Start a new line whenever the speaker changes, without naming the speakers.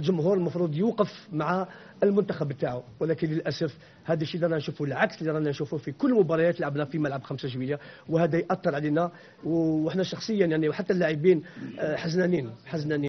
الجمهور المفروض يوقف مع المنتخب بتاعه ولكن للاسف هذا الشيء رانا نشوفه العكس اللي رانا نشوفه في كل مباريات لعبنا في ملعب خمسة جويليه وهذا ياثر علينا وحنا شخصيا يعني وحتى اللاعبين آه، حزنانين حزنانين